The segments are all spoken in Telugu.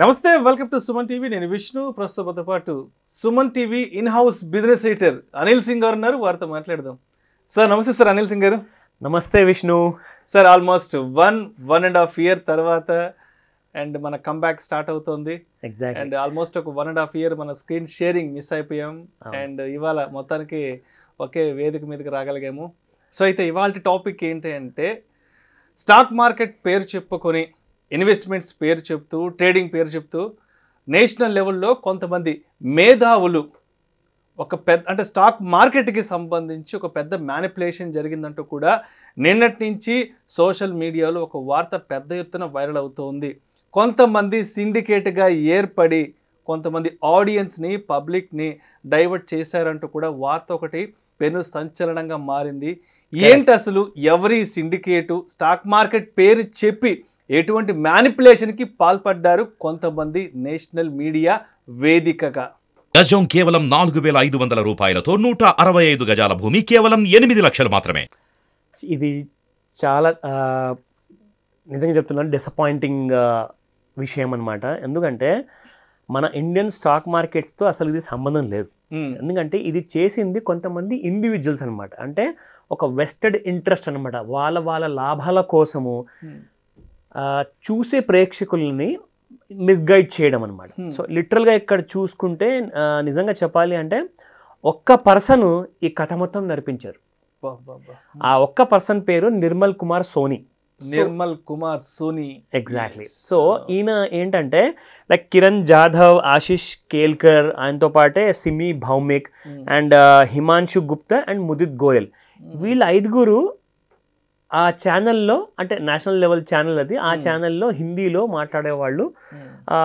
నమస్తే వెల్కమ్ టు సుమన్ టీవీ నేను విష్ణు ప్రస్తుతంతో పాటు Suman TV in house business editor Anil Singh garu ఉన్నారు వారితో మాట్లాడదాం సార్ నమస్తే సార్ అనిల్ సింగ్ గారు నమస్తే Vishnu sir almost one one and half year తర్వాత అండ్ మన కంబ్యాక్ స్టార్ట్ అవుతుంది అండ్ ఆల్మోస్ట్ ఒక వన్ అండ్ హాఫ్ ఇయర్ మన స్క్రీన్ షేరింగ్ మిస్ అయిపోయాం అండ్ ఇవాళ మొత్తానికి ఒకే వేదిక మీదకి రాగలిగాము సో అయితే ఇవాళ టాపిక్ ఏంటి అంటే స్టాక్ మార్కెట్ పేరు చెప్పుకొని ఇన్వెస్ట్మెంట్స్ పేరు చెప్తూ ట్రేడింగ్ పేరు చెప్తూ నేషనల్ లెవెల్లో కొంతమంది మేధావులు ఒక పెద్ద అంటే స్టాక్ మార్కెట్కి సంబంధించి ఒక పెద్ద మ్యానిపులేషన్ జరిగిందంటూ కూడా నిన్నటి నుంచి సోషల్ మీడియాలో ఒక వార్త పెద్ద ఎత్తున వైరల్ అవుతోంది కొంతమంది సిండికేట్గా ఏర్పడి కొంతమంది ఆడియన్స్ని పబ్లిక్ని డైవర్ట్ చేశారంటూ కూడా వార్త ఒకటి పెను సంచలనంగా మారింది ఏంటి అసలు ఎవరి సిండికేటు స్టాక్ మార్కెట్ పేరు చెప్పి ఎటువంటి మ్యానిపులేషన్కి పాల్పడ్డారు కొంతమంది నేషనల్ మీడియా వేదికగా గజం కేవలం నాలుగు వేల ఐదు వందల రూపాయలతో నూట అరవై ఐదు గజాల భూమి కేవలం ఎనిమిది లక్షలు మాత్రమే ఇది చాలా నిజంగా చెప్తున్నాను డిసప్పాయింటింగ్ విషయం అనమాట ఎందుకంటే మన ఇండియన్ స్టాక్ మార్కెట్స్తో అసలు ఇది సంబంధం లేదు hmm. ఎందుకంటే ఇది చేసింది కొంతమంది ఇండివిజువల్స్ అనమాట అంటే ఒక వెస్టెడ్ ఇంట్రెస్ట్ అనమాట వాళ్ళ వాళ్ళ లాభాల కోసము hmm. చూసే ప్రేక్షకుల్ని మిస్గైడ్ చేయడం అనమాట సో లిటరల్గా ఇక్కడ చూసుకుంటే నిజంగా చెప్పాలి అంటే ఒక్క పర్సన్ ఈ కథ మొత్తం నడిపించారు ఆ ఒక్క పర్సన్ పేరు నిర్మల్ కుమార్ సోని నిర్మల్ కుమార్ సోని ఎగ్జాక్ట్లీ సో ఈయన ఏంటంటే లైక్ కిరణ్ జాధవ్ ఆశిష్ కేల్కర్ ఆయనతో పాటే Simi Bhowmik hmm. And Himanshu Gupta and Mudit Goyal hmm. వీళ్ళ ఐదుగురు ఆ ఛానల్లో అంటే నేషనల్ లెవెల్ ఛానల్ అది ఆ hmm. ఛానల్లో హిందీలో మాట్లాడేవాళ్ళు hmm.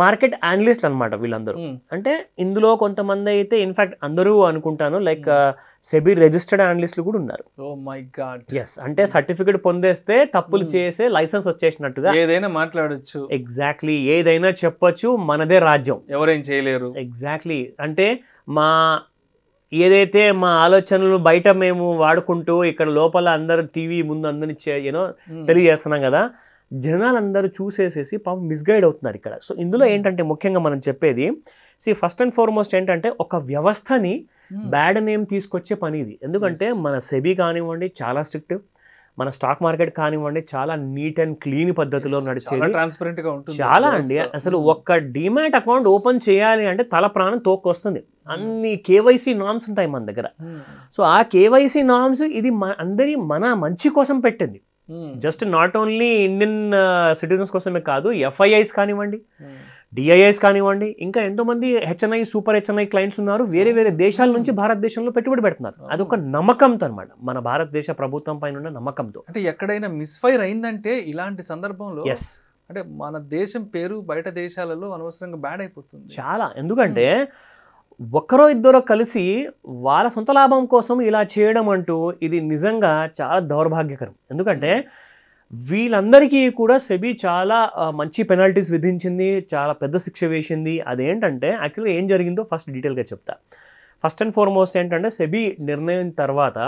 మార్కెట్ యానలిస్ట్ అనమాట వీళ్ళందరూ hmm. అంటే ఇందులో కొంతమంది అయితే ఇన్ఫాక్ట్ అందరూ అనుకుంటాను లైక్ సెబీ రిజిస్టర్డ్ యానలిస్ట్లు కూడా ఉన్నారు ఓ మై గాడ్ ఎస్ అంటే సర్టిఫికెట్ పొందేస్తే తప్పులు చేసే లైసెన్స్ వచ్చేసినట్టుగా ఏదైనా మాట్లాడచ్చు ఎగ్జాక్ట్లీ ఏదైనా చెప్పొచ్చు మనదే రాజ్యం ఎవరేం చేయలేరు ఎగ్జాక్ట్లీ అంటే మా ఏదైతే మా ఆలోచనలు బయట మేము వాడుకుంటూ ఇక్కడ లోపల అందరు టీవీ ముందు అందరిని ఏదో తెలియజేస్తున్నాం కదా జనాలందరూ చూసేసేసి పాపం మిస్గైడ్ అవుతున్నారు ఇక్కడ సో ఇందులో ఏంటంటే ముఖ్యంగా మనం చెప్పేది సి ఫస్ట్ అండ్ ఫార్మోస్ట్ ఏంటంటే ఒక వ్యవస్థని బ్యాడ్ నేమ్ తీసుకొచ్చే పని ఇది ఎందుకంటే మన సెబీ కానివ్వండి చాలా స్ట్రిక్ట్ మన స్టాక్ మార్కెట్ కానివ్వండి చాలా నీట్ అండ్ క్లీన్ పద్ధతిలో నడిచే ట్రాన్స్పరెంట్ గా ఉంటుంది చాలా అండి అసలు hmm. ఒక్క డిమాట్ అకౌంట్ ఓపెన్ చేయాలి అంటే తల ప్రాణం తోక్కొస్తుంది hmm. అన్ని కేవైసీ నామ్స్ ఉంటాయి మన దగ్గర hmm. సో ఆ కేవైసీ నామ్స్ ఇది అందరి మన మంచి కోసం పెట్టింది just not only Indian citizens కోసమే కాదు ఎఫ్ఐఐస్ కానివ్వండి డిఐఎస్ కానివ్వండి ఇంకా ఎంతోమంది హెచ్ఎన్ఐ సూపర్ హెచ్ఎన్ఐ క్లయింట్స్ ఉన్నారు వేరే వేరే దేశాల hmm. నుంచి భారతదేశంలో పెట్టుబడి పెడుతున్నారు hmm. అది ఒక నమ్మకంతో అనమాట మన భారతదేశ ప్రభుత్వం పైన ఉన్న నమ్మకంతో అంటే ఎక్కడైనా మిస్ఫైర్ అయిందంటే ఇలాంటి సందర్భంలో ఎస్ అంటే మన దేశం పేరు బయట దేశాలలో అనవసరంగా బ్యాడ్ అయిపోతుంది చాలా ఎందుకంటే hmm. ఒకరో ఇద్దరో కలిసి వాళ్ళ సొంత లాభం కోసం ఇలా చేయడం అంటూ ఇది నిజంగా చాలా దౌర్భాగ్యకరం ఎందుకంటే వీళ్ళందరికీ కూడా సెబీ చాలా మంచి పెనాల్టీస్ విధించింది చాలా పెద్ద శిక్ష వేసింది అదేంటంటే యాక్చువల్గా ఏం జరిగిందో ఫస్ట్ డీటెయిల్గా చెప్తా ఫస్ట్ అండ్ ఫార్మోస్ట్ ఏంటంటే సెబీ నిర్ణయం తర్వాత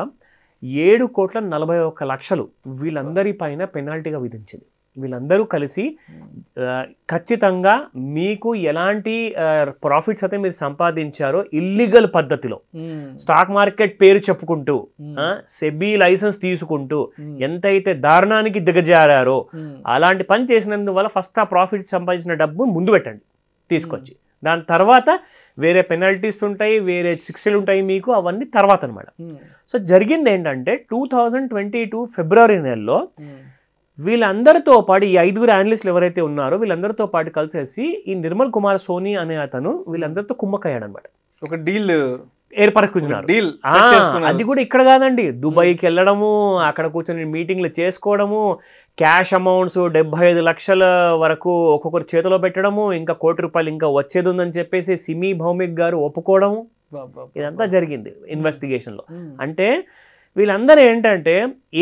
ఏడు కోట్ల నలభై ఒక్క లక్షలు వీళ్ళందరి పైన పెనాల్టీగా విధించింది వీళ్ళందరూ కలిసి hmm. ఖచ్చితంగా మీకు ఎలాంటి ప్రాఫిట్స్ అయితే మీరు సంపాదించారో ఇల్లీగల్ పద్ధతిలో స్టాక్ hmm. మార్కెట్ పేరు చెప్పుకుంటూ hmm. సెబీ లైసెన్స్ తీసుకుంటూ ఎంతైతే దారుణానికి దిగజారారో అలాంటి పని చేసినందువల్ల ఫస్ట్ ఆ ప్రాఫిట్ సంపాదించిన డబ్బు ముందు పెట్టండి తీసుకొచ్చి దాని తర్వాత వేరే పెనాల్టీస్ ఉంటాయి వేరే శిక్షలు ఉంటాయి మీకు అవన్నీ తర్వాత అనమాట సో జరిగింది ఏంటంటే టూ థౌజండ్ ట్వంటీ టూ ఫిబ్రవరి నెలలో వీళ్ళందరితో పాటు ఈ ఐదుగురు యాన్లిస్ట్లు ఎవరైతే ఉన్నారో వీళ్ళందరితో పాటు కలిసేసి ఈ నిర్మల్ కుమార్ సోని అనే అతను వీళ్ళందరితో కుమ్మకయ్యాడు అనమాట ఒక డీల్ ఏర్పరచుకున్నారు డీల్ అది కూడా ఇక్కడ కాదండి దుబాయ్కి వెళ్ళడము అక్కడ కూర్చొని మీటింగ్లు చేసుకోవడము క్యాష్ అమౌంట్స్ డెబ్బై ఐదు లక్షల వరకు ఒక్కొక్కరు చేతిలో పెట్టడము ఇంకా కోటి రూపాయలు ఇంకా వచ్చేది ఉందని చెప్పేసి సిమి భౌమిక్ గారు ఒప్పుకోవడము ఇదంతా జరిగింది ఇన్వెస్టిగేషన్లో అంటే వీళ్ళందరూ ఏంటంటే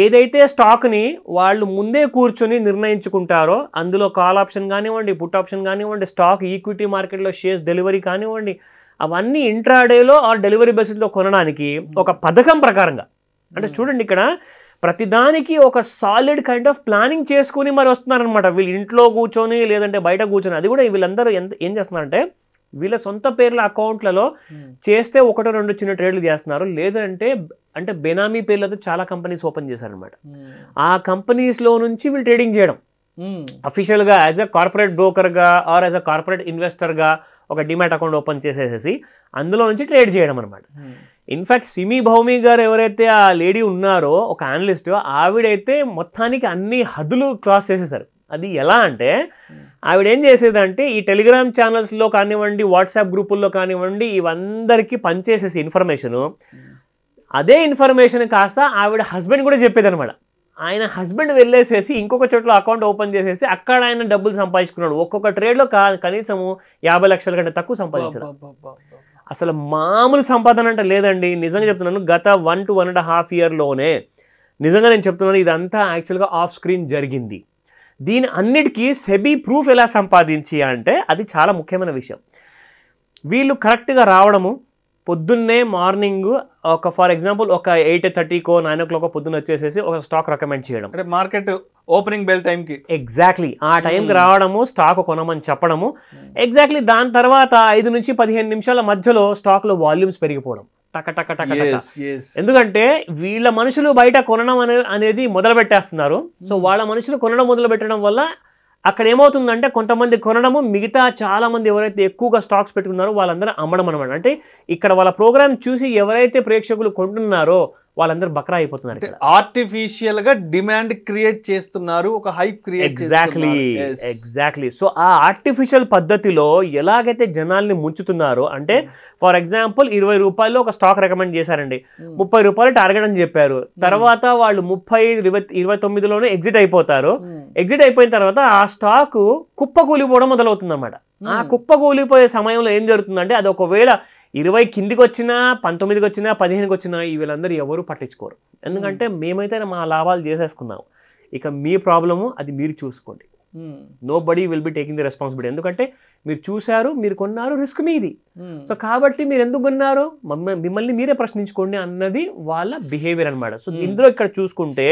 ఏదైతే స్టాక్ని వాళ్ళు ముందే కూర్చొని నిర్ణయించుకుంటారో అందులో కాల్ ఆప్షన్ కానివ్వండి పుట్ ఆప్షన్ కానివ్వండి స్టాక్ ఈక్విటీ మార్కెట్లో షేర్స్ డెలివరీ కానివ్వండి అవన్నీ ఇంట్రాడేలో ఆ డెలివరీ బేసిస్లో కొనడానికి ఒక పథకం ప్రకారంగా అంటే hmm. చూడండి ఇక్కడ ప్రతిదానికి ఒక సాలిడ్ కైండ్ ఆఫ్ ప్లానింగ్ చేసుకుని మరి వస్తున్నారనమాట వీళ్ళు ఇంట్లో కూర్చొని లేదంటే బయట కూర్చొని అది కూడా వీళ్ళందరూ ఎంత ఏం చేస్తున్నారంటే వీళ్ళ సొంత పేర్ల అకౌంట్లలో hmm. చేస్తే ఒకటో రెండు చిన్న ట్రేడ్లు చేస్తున్నారు లేదంటే అంటే బెనామీ పేర్లతో చాలా కంపెనీస్ ఓపెన్ చేశారనమాట hmm. ఆ కంపెనీస్లో నుంచి వీళ్ళు ట్రేడింగ్ చేయడం అఫీషియల్గా యాజ్ అ కార్పొరేట్ బ్రోకర్గా ఆర్ యాజ్ అ కార్పొరేట్ ఇన్వెస్టర్గా ఒక డిమాట్ అకౌంట్ ఓపెన్ చేసేసేసి అందులో నుంచి ట్రేడ్ చేయడం అనమాట ఇన్ఫ్యాక్ట్ సిమి భౌమి గారు ఎవరైతే ఆ లేడీ ఉన్నారో ఒక అనలిస్ట్ ఆవిడైతే మొత్తానికి అన్ని హద్దులు క్రాస్ చేసేసారు అది ఎలా అంటే ఆవిడ ఏం చేసేదంటే ఈ టెలిగ్రామ్ ఛానల్స్లో కానివ్వండి వాట్సాప్ గ్రూపుల్లో కానివ్వండి ఇవందరికీ పనిచేసేసి ఇన్ఫర్మేషను అదే ఇన్ఫర్మేషన్ కాస్త ఆవిడ హస్బెండ్ కూడా చెప్పేదనమాట ఆయన హస్బెండ్ వెళ్ళేసేసి ఇంకొక చోట్ల అకౌంట్ ఓపెన్ చేసేసి అక్కడ ఆయన డబ్బులు సంపాదించుకున్నాడు ఒక్కొక్క ట్రేడ్లో కా కనీసము యాభై లక్షల కంటే తక్కువ సంపాదించాడు అసలు మామూలు సంపాదన అంటే లేదండి నిజంగా చెప్తున్నాను గత one to one and half ఇయర్లోనే నిజంగా నేను చెప్తున్నాను ఇదంతా యాక్చువల్గా ఆఫ్ స్క్రీన్ జరిగింది దీని అన్నిటికీ సెబీ ప్రూఫ్ ఎలా సంపాదించి అంటే అది చాలా ముఖ్యమైన విషయం వీళ్ళు కరెక్ట్గా రావడము పొద్దున్నే మార్నింగ్ ఒక ఫర్ ఎగ్జాంపుల్ ఒక ఎయిట్ థర్టీకో నైన్ ఓ క్లాక్ పొద్దున్న వచ్చేసేసి ఒక స్టాక్ రికమెండ్ చేయడం అంటే మార్కెట్ ఓపెనింగ్ బెల్ టైంకి ఎగ్జాక్ట్లీ ఆ టైంకి hmm. రావడము స్టాక్ కొనమని చెప్పడము hmm. ఎగ్జాక్ట్లీ దాని తర్వాత ఐదు నుంచి పదిహేను నిమిషాల మధ్యలో స్టాక్లో వాల్యూమ్స్ పెరిగిపోవడం టక టక టక ఎందుకంటే వీళ్ళ మనుషులు బయట కొనడం అనేది మొదలు పెట్టేస్తున్నారు సో hmm. వాళ్ళ మనుషులు కొనడం మొదలు పెట్టడం వల్ల అక్కడ ఏమవుతుందంటే కొంతమంది కొనడము మిగతా చాలా మంది ఎవరైతే ఎక్కువగా స్టాక్స్ పెట్టుకున్నారో వాళ్ళందరూ అమ్మడం అనమాట అంటే ఇక్కడ వాళ్ళ ప్రోగ్రామ్ చూసి ఎవరైతే ప్రేక్షకులు కొంటున్నారో వాళ్ళందరూ బక్రా అయిపోతున్నారు ఆర్టిఫిషియల్ గా డిమాండ్ క్రియేట్ చేస్తున్నారు ఒక hype create exactly exactly so ఆ ఆర్టిఫిషియల్ పద్ధతిలో ఎలాగైతే జనాల్ని ముంచుతున్నారో అంటే ఫర్ hmm. ఎగ్జాంపుల్ ఇరవై రూపాయలు ఒక స్టాక్ రికమెండ్ చేశారండి hmm. ముప్పై రూపాయలు టార్గెట్ అని చెప్పారు hmm. తర్వాత వాళ్ళు ముప్పై ఇరవై ఇరవై తొమ్మిదిలోనే ఎగ్జిట్ అయిపోతారు ఎగ్జిట్ అయిపోయిన తర్వాత ఆ స్టాక్ కుప్ప కూలిపోవడం మొదలవుతుంది అనమాట ఆ కుప్ప కూలిపోయే సమయంలో ఏం జరుగుతుందంటే అది ఒకవేళ ఇరవై కిందికి వచ్చినా పంతొమ్మిదికి వచ్చినా పదిహేనుకి వచ్చినా వీళ్ళందరూ ఎవరు పట్టించుకోరు ఎందుకంటే మేమైతే మా లాభాలు చేసేసుకున్నాము ఇక మీ ప్రాబ్లము అది మీరు చూసుకోండి nobody will be taking the responsibility ఎందుకంటే మీరు చూశారు మీరు కొన్నారు రిస్క్ మీది సో hmm. కాబట్టి మీరు ఎందుకు కొన్నారు మిమ్మల్ని మీరే ప్రశ్నించుకోండి అన్నది వాళ్ళ బిహేవియర్ అనమాట సో ఇందులో ఇక్కడ చూసుకుంటే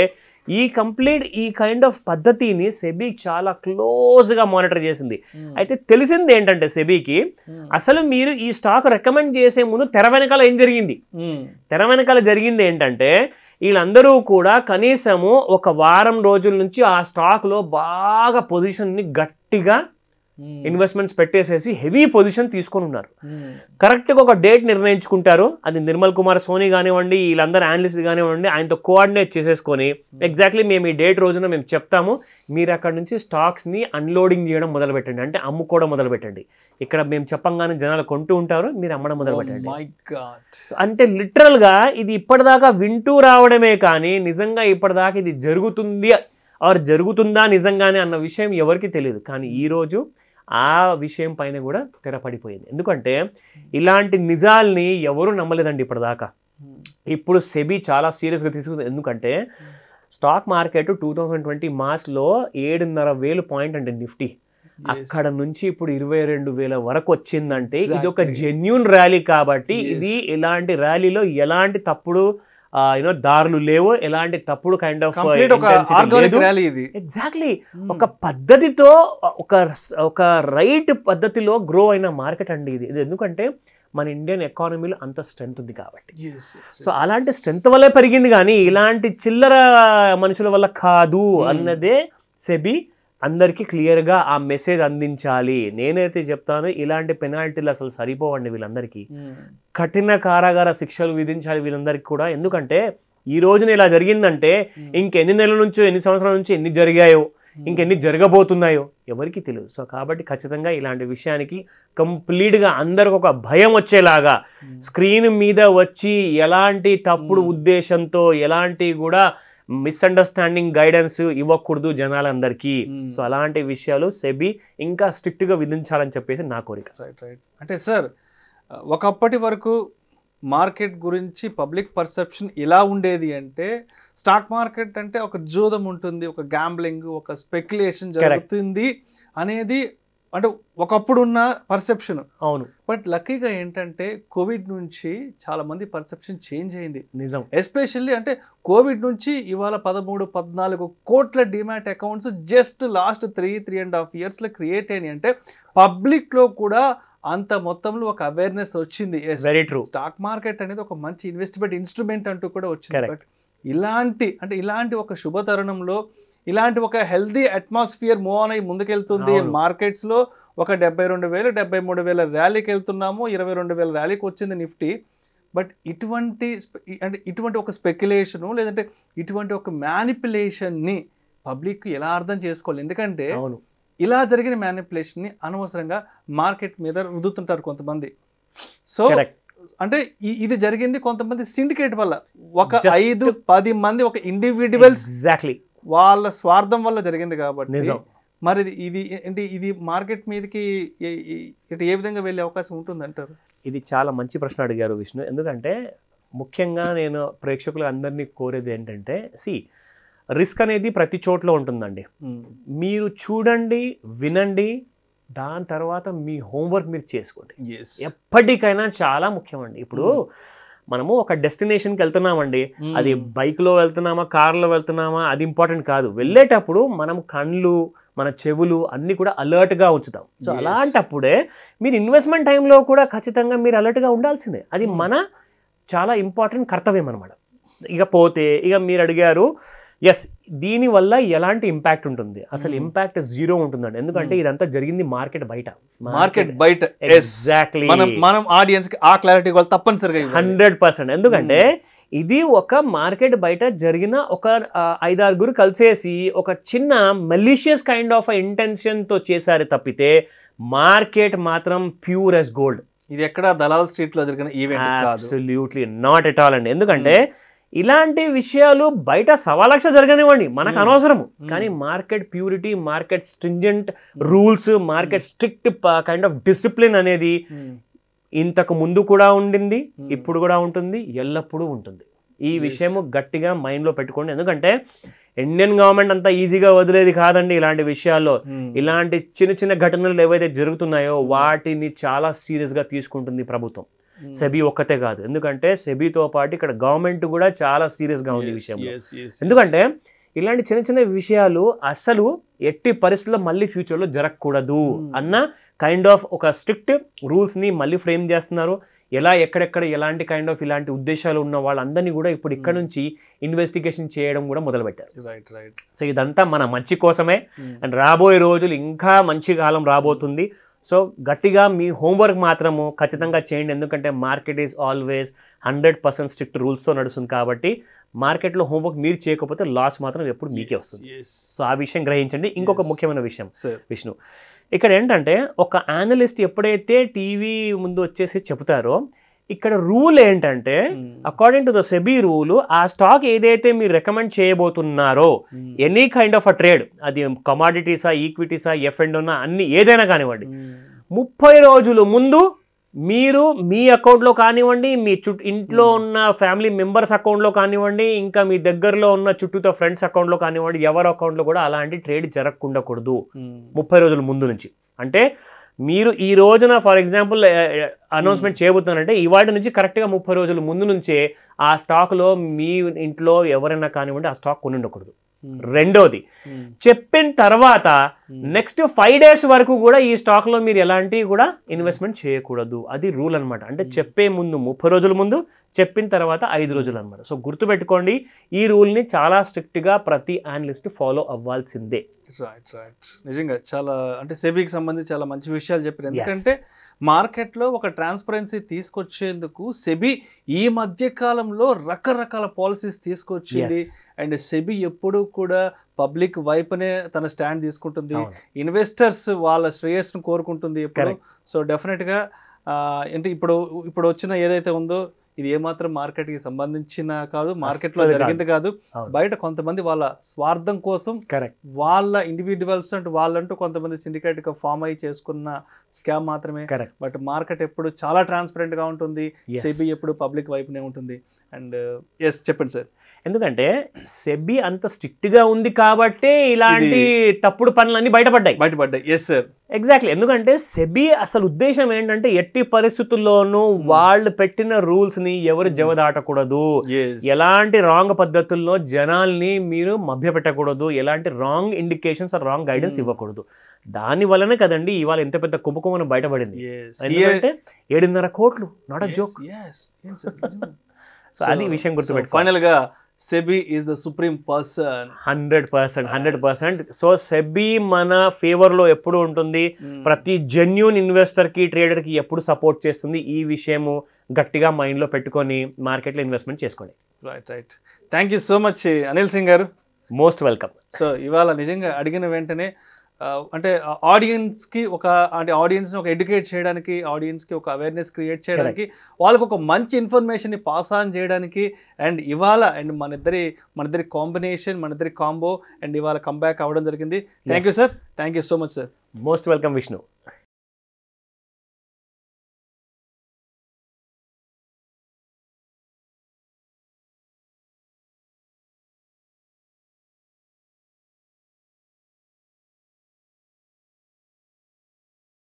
ఈ కంప్లీట్ ఈ కైండ్ ఆఫ్ పద్ధతిని సెబీ చాలా క్లోజ్గా మానిటర్ చేసింది hmm. అయితే తెలిసింది ఏంటంటే సెబీకి hmm. అసలు మీరు ఈ స్టాక్ రికమెండ్ చేసే ముందు తెర వెనకాల ఏం జరిగింది తెర వెనకాల జరిగింది ఏంటంటే వీళ్ళందరూ కూడా కనీసము ఒక వారం రోజుల నుంచి ఆ స్టాక్లో బాగా పొజిషన్ని గట్టిగా ఇన్వెస్ట్మెంట్స్ పెట్టేసేసి హెవీ పొజిషన్ తీసుకొని ఉన్నారు కరెక్ట్గా ఒక డేట్ నిర్ణయించుకుంటారు అది నిర్మల్ కుమార్ సోనీ కానివ్వండి వీళ్ళందరూ అనలిస్ట్ కానివ్వండి ఆయనతో కోఆర్డినేట్ చేసేసుకొని ఎగ్జాక్ట్లీ మేము ఈ డేట్ రోజున మేము చెప్తాము మీరు అక్కడ నుంచి స్టాక్స్ని అన్లోడింగ్ చేయడం మొదలు పెట్టండి అంటే అమ్ముకోవడం మొదలు పెట్టండి ఇక్కడ మేము చెప్పంగానే జనాలు కొంటూ ఉంటారు మీరు అమ్మడం oh మొదలు పెట్టండి అంటే లిటరల్గా ఇది ఇప్పటిదాకా వింటూ రావడమే కానీ నిజంగా ఇప్పటిదాకా ఇది జరుగుతుంది ఆర్ జరుగుతుందా నిజంగానే అన్న విషయం ఎవరికి తెలియదు కానీ ఈరోజు ఆ విషయం పైన కూడా తెరపడిపోయింది ఎందుకంటే ఇలాంటి నిజాల్ని ఎవరూ నమ్మలేదండి ఇప్పటిదాకా ఇప్పుడు సెబీ చాలా సీరియస్గా తీసుకుంది ఎందుకంటే stock market two thousand twenty మార్చ్లో ఏడున్నర వేలు పాయింట్ అండి నిఫ్టీ అక్కడ నుంచి ఇప్పుడు ఇరవై రెండు వేల వరకు వచ్చిందంటే ఇది ఒక జెన్యున్ ర్యాలీ కాబట్టి ఇది ఇలాంటి ర్యాలీలో ఎలాంటి తప్పుడు యూనో దారులు లేవు ఎలాంటి తప్పుడు కైండ్ ఆఫ్ ఎగ్జాక్ట్లీ ఒక పద్ధతితో ఒక ఒక రైట్ పద్ధతిలో గ్రో అయిన మార్కెట్ అండి ఇది ఇది ఎందుకంటే మన ఇండియన్ ఎకానమీలో అంత స్ట్రెంత్ ఉంది కాబట్టి సో అలాంటి స్ట్రెంత్ వల్లే పెరిగింది కానీ ఇలాంటి చిల్లర మనుషుల వల్ల కాదు hmm. అన్నదే సెబీ అందరికీ క్లియర్గా ఆ మెసేజ్ అందించాలి నేనైతే చెప్తాను ఇలాంటి పెనాల్టీలు అసలు సరిపోవండి వీళ్ళందరికీ కఠిన కారాగార శిక్షలు విధించాలి వీళ్ళందరికీ కూడా ఎందుకంటే ఈ రోజున ఇలా జరిగిందంటే ఇంకెన్ని నెలల నుంచో ఎన్ని సంవత్సరాల నుంచి ఎన్ని జరిగాయో ఇంకెన్ని జరగబోతున్నాయో ఎవరికి తెలియదు సో కాబట్టి ఖచ్చితంగా ఇలాంటి విషయానికి కంప్లీట్గా అందరికి ఒక భయం వచ్చేలాగా స్క్రీన్ మీద వచ్చి ఎలాంటి తప్పుడు ఉద్దేశంతో ఎలాంటి కూడా మిస్అండర్స్టాండింగ్ గైడెన్స్ ఇవ్వకూడదు జనాలందరికీ hmm. సో అలాంటి విషయాలు సెబీ ఇంకా స్ట్రిక్ట్గా విధించాలని చెప్పేసి నా కోరిక రైట్ రైట్ అంటే సార్ ఒకప్పటి వరకు మార్కెట్ గురించి పబ్లిక్ పర్సెప్షన్ ఎలా ఉండేది అంటే స్టాక్ మార్కెట్ అంటే ఒక జూదం ఉంటుంది ఒక గ్యాంబ్లింగ్ ఒక స్పెక్యులేషన్ జరుగుతుంది అనేది అంటే ఒకప్పుడు ఉన్న పర్సెప్షన్ అవును బట్ లక్కీగా ఏంటంటే కోవిడ్ నుంచి చాలా మంది పర్సెప్షన్ చేంజ్ అయింది నిజం ఎస్పెషల్లీ అంటే కోవిడ్ నుంచి ఇవాళ పదమూడు పద్నాలుగు కోట్ల demat accounts just last three three and half ఇయర్స్లో క్రియేట్ అయినాయి అంటే పబ్లిక్లో కూడా అంత మొత్తంలో ఒక అవేర్నెస్ వచ్చింది వెరీ ట్రూ స్టాక్ మార్కెట్ అనేది ఒక మంచి ఇన్వెస్ట్మెంట్ ఇన్స్ట్రుమెంట్ అంటూ కూడా వచ్చింది బట్ ఇలాంటి అంటే ఇలాంటి ఒక శుభతరుణంలో ఇలాంటి ఒక హెల్దీ అట్మాస్ఫియర్ మూవ్ ఆన్ అయ్యి ముందుకెళ్తుంది మార్కెట్స్లో ఒక డెబ్బై రెండు వేలు డెబ్బై మూడు వేల ర్యాలీకి వెళ్తున్నాము ఇరవై రెండు వేల ర్యాలీకి వచ్చింది నిఫ్టీ బట్ ఇటువంటి అంటే ఇటువంటి ఒక స్పెక్యులేషను లేదంటే ఇటువంటి ఒక మ్యానిపులేషన్ని పబ్లిక్ ఎలా అర్థం చేసుకోవాలి ఎందుకంటే ఇలా జరిగిన మ్యానిపులేషన్ని అనవసరంగా మార్కెట్ మీద రుదుతుంటారు కొంతమంది సో అంటే ఇది జరిగింది కొంతమంది సిండికేట్ వల్ల ఒక ఐదు పది మంది ఒక ఇండివిజువల్స్ ఎగ్జాక్ట్లీ వాళ్ళ స్వార్థం వల్ల జరిగింది కాబట్టి మరి ఇది ఏంటి ఇది మార్కెట్ మీదకి ఏ విధంగా వెళ్ళే అవకాశం ఉంటుంది అంటారు ఇది చాలా మంచి ప్రశ్న అడిగారు విష్ణు ఎందుకంటే ముఖ్యంగా నేను ప్రేక్షకులు అందరినీ కోరేది ఏంటంటే సి రిస్క్ అనేది ప్రతి చోట్ల ఉంటుందండి మీరు చూడండి వినండి దాని తర్వాత మీ హోంవర్క్ మీరు చేసుకోండి ఎప్పటికైనా చాలా ముఖ్యమండి ఇప్పుడు మనము ఒక డెస్టినేషన్కి వెళ్తున్నామండి అది బైక్లో వెళ్తున్నామా కార్లో వెళ్తున్నామా అది ఇంపార్టెంట్ కాదు వెళ్ళేటప్పుడు మనం కళ్ళు మన చెవులు అన్నీ కూడా అలర్ట్గా ఉంచుతాం సో అలాంటప్పుడే మీరు ఇన్వెస్ట్మెంట్ టైంలో కూడా ఖచ్చితంగా మీరు అలర్ట్గా ఉండాల్సిందే అది మన చాలా ఇంపార్టెంట్ కర్తవ్యం అనమాట ఇక పోతే ఇక మీరు అడిగారు ఎస్ దీనివల్ల ఎలాంటి ఇంపాక్ట్ ఉంటుంది అసలు ఇంపాక్ట్ hmm. జీరో ఉంటుందండి ఎందుకంటే hmm. ఇదంతా జరిగింది మార్కెట్ బయట మార్కెట్ బయట ఎగ్జాక్ట్లీ మనం ఆడియన్స్ కి ఆ క్లారిటీ తప్పనిసరిగా హండ్రెడ్ పర్సెంట్ ఎందుకంటే hmm. ఇది ఒక మార్కెట్ బయట జరిగిన ఒక ఐదారుగురు కలిసేసి ఒక చిన్న మలీషియస్ కైండ్ ఆఫ్ ఇంటెన్షన్తో చేశారు తప్పితే మార్కెట్ మాత్రం ప్యూర్ ఎస్ గోల్డ్ ఇది ఎక్కడ దలాల్ స్ట్రీట్ లో జరిగిన event absolutely not at all అండి ఎందుకంటే ఇలాంటి విషయాలు బయట సవా లక్ష జరగనివ్వండి మనకు అనవసరము కానీ market purity market stringent rules market strict kind of discipline అనేది ఇంతకు ముందు కూడా ఉండింది ఇప్పుడు కూడా ఉంటుంది ఎల్లప్పుడూ ఉంటుంది ఈ విషయము గట్టిగా మైండ్లో పెట్టుకోండి ఎందుకంటే ఇండియన్ గవర్నమెంట్ అంతా ఈజీగా వదిలేది కాదండి ఇలాంటి విషయాల్లో ఇలాంటి చిన్న చిన్న ఘటనలు ఏవైతే జరుగుతున్నాయో వాటిని చాలా సీరియస్గా తీసుకుంటుంది ప్రభుత్వం Hmm. సెబీ ఒక్కతే కాదు ఎందుకంటే సెబీతో పాటు ఇక్కడ గవర్నమెంట్ కూడా చాలా సీరియస్గా ఉంది విషయం ఎందుకంటే ఇలాంటి చిన్న చిన్న విషయాలు అసలు ఎట్టి పరిస్థితుల్లో మళ్ళీ ఫ్యూచర్లో జరగకూడదు hmm. అన్న కైండ్ ఆఫ్ ఒక స్ట్రిక్ట్ రూల్స్ని మళ్ళీ ఫ్రేమ్ చేస్తున్నారు ఎలా ఎక్కడెక్కడ ఎలాంటి కైండ్ ఆఫ్ ఇలాంటి ఉద్దేశాలు ఉన్న వాళ్ళందరినీ కూడా ఇప్పుడు ఇక్కడ hmm. నుంచి ఇన్వెస్టిగేషన్ చేయడం కూడా మొదలుపెట్టారు రైట్ రైట్ సో ఇదంతా మన మంచి కోసమే అండ్ రాబోయే రోజులు ఇంకా మంచి కాలం రాబోతుంది సో గట్టిగా మీ హోంవర్క్ మాత్రము ఖచ్చితంగా చేయండి ఎందుకంటే market is always hundred percent strict రూల్స్తో నడుస్తుంది కాబట్టి మార్కెట్లో హోంవర్క్ మీరు చేయకపోతే లాస్ మాత్రం ఎప్పుడు మీకే వస్తుంది సో ఆ విషయం గ్రహించండి ఇంకొక ముఖ్యమైన విషయం విష్ణు ఇక్కడ ఏంటంటే ఒక యానలిస్ట్ ఎప్పుడైతే టీవీ ముందు వచ్చేసి చెబుతారో ఇక్కడ రూల్ ఏంటంటే according to the SEBI rule ఆ స్టాక్ ఏదైతే మీరు రికమెండ్ చేయబోతున్నారో any kind of a trade అది కమాడిటీసా ఈక్విటీసా ఎఫ్ అండ్ ఉన్నా అన్ని ఏదైనా కానివ్వండి ముప్పై రోజులు ముందు మీరు మీ అకౌంట్లో కానివ్వండి మీ చుట్టూ ఇంట్లో ఉన్న ఫ్యామిలీ మెంబర్స్ అకౌంట్లో కానివ్వండి ఇంకా మీ దగ్గరలో ఉన్న చుట్టూతో ఫ్రెండ్స్ అకౌంట్లో కానివ్వండి ఎవరి అకౌంట్లో కూడా అలాంటి ట్రేడ్ జరగకుండా ముప్పై రోజుల ముందు నుంచి అంటే మీరు ఈ రోజున ఫర్ ఎగ్జాంపుల్ అనౌన్స్మెంట్ చేయబోతున్నారంటే ఇవాటి నుంచి కరెక్ట్గా ముప్పై రోజుల ముందు నుంచే ఆ స్టాక్లో మీ ఇంట్లో ఎవరైనా కానివ్వండి ఆ స్టాక్ కొని ఉండకూడదు Hmm. రెండోది hmm. చెప్పిన తర్వాత hmm. నెక్స్ట్ ఫైవ్ డేస్ వరకు కూడా ఈ స్టాక్లో మీరు ఎలాంటివి కూడా ఇన్వెస్ట్మెంట్ చేయకూడదు అది రూల్ అనమాట అంటే చెప్పే ముందు ముప్పై రోజుల ముందు చెప్పిన తర్వాత ఐదు రోజులు అనమాట సో గుర్తుపెట్టుకోండి ఈ రూల్ని చాలా స్ట్రిక్ట్గా ప్రతి అనలిస్ట్ ఫాలో అవ్వాల్సిందే రైట్ రైట్ నిజంగా చాలా అంటే సేబీకి సంబంధించి చాలా మంచి విషయాలు చెప్పారు ఎందుకంటే మార్కెట్లో ఒక ట్రాన్స్పరెన్సీ తీసుకొచ్చేందుకు సెబీ ఈ మధ్య కాలంలో రకరకాల పాలసీస్ తీసుకొచ్చింది అండ్ సెబీ ఎప్పుడూ కూడా పబ్లిక్ వైపునే తన స్టాండ్ తీసుకుంటుంది ఇన్వెస్టర్స్ వాళ్ళ శ్రేయస్సును కోరుకుంటుంది ఎప్పుడు సో డెఫినెట్గా అంటే ఇప్పుడు ఇప్పుడు వచ్చిన ఏదైతే ఉందో ఇది ఏమాత్రం మార్కెట్ కి సంబంధించిన కాదు మార్కెట్ లో జరిగింది కాదు బయట కొంతమంది వాళ్ళ స్వార్థం కోసం కరెక్ట్ వాళ్ళ ఇండివిజువల్స్ అంటే వాళ్ళంటూ కొంతమంది సిండికేట్ గా ఫామ్ అయ్యి చేసుకున్న స్కామ్ మాత్రమే కరెక్ట్ బట్ మార్కెట్ ఎప్పుడు చాలా గా ఉంటుంది సెబీ ఎప్పుడు పబ్లిక్ వైపునే ఉంటుంది అండ్ ఎస్ uh, చెప్పండి సార్ ఎందుకంటే సెబీ అంత గా ఉంది కాబట్టే ఇలాంటి తప్పుడు పనులన్నీ బయటపడ్డాయి బయటపడ్డాయి ఎస్ సార్ ఎగ్జాక్ట్లీ ఎందుకంటే సెబీ అసలు ఉద్దేశం ఏంటంటే ఎట్టి పరిస్థితుల్లోనూ hmm. వాళ్ళు పెట్టిన రూల్స్ ని ఎవరు hmm. దాటకూడదు ఎలాంటి రాంగ్ పద్ధతుల్లో జనాల్ని మీరు మభ్యపెట్టకూడదు ఎలాంటి wrong indications wrong guidance hmm. ఇవ్వకూడదు దాని వలన కదండి ఇవాళ ఎంత పెద్ద కుంభకుమను బయటపడింది ఎందుకంటే ఏడున్నర కోట్లు నాట్ అ జోక్ సో అది విషయం గుర్తుపెట్టు ఫైనల్ గా SEBI is the supreme person hundred percent hundred percent so SEBI మన ఫేవర్లో ఎప్పుడు ఉంటుంది hmm. ప్రతి జెన్యున్ ఇన్వెస్టర్కి ట్రేడర్కి ఎప్పుడు సపోర్ట్ చేస్తుంది ఈ విషయము గట్టిగా మైండ్లో పెట్టుకొని మార్కెట్లో ఇన్వెస్ట్మెంట్ చేసుకోండి right right thank you so much Anil Singh garu most welcome so ఇవాళ నిజంగా అడిగిన వెంటనే అంటే ఆడియన్స్ కి ఒక అంటే ఆడియన్స్ ని ఒక ఎడ్యుకేట్ చేయడానికి ఆడియన్స్ కి ఒక అవేర్నెస్ క్రియేట్ చేయడానికి వాళ్ళకు ఒక మంచి ఇన్ఫర్మేషన్ ని పాస్ ఆన్ చేయడానికి అండ్ ఇవాళ అండ్ మన ఇద్దరి మన ఇద్దరి కాంబినేషన్ మన ఇద్దరి కాంబో అండ్ ఇవాళ కంబ్యాక్ అవ్వడం జరిగింది thank you sir thank you so much sir most welcome Vishnu